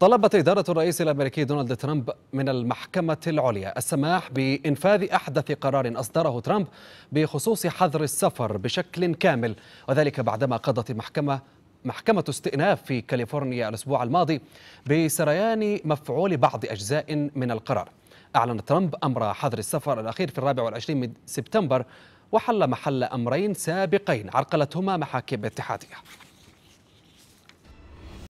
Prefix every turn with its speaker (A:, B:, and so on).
A: طلبت إدارة الرئيس الأمريكي دونالد ترامب من المحكمة العليا السماح بإنفاذ أحدث قرار أصدره ترامب بخصوص حظر السفر بشكل كامل وذلك بعدما قضت المحكمة محكمة استئناف في كاليفورنيا الأسبوع الماضي بسريان مفعول بعض أجزاء من القرار أعلن ترامب أمر حظر السفر الأخير في الرابع والعشرين من سبتمبر وحل محل أمرين سابقين عرقلتهما محاكم اتحادية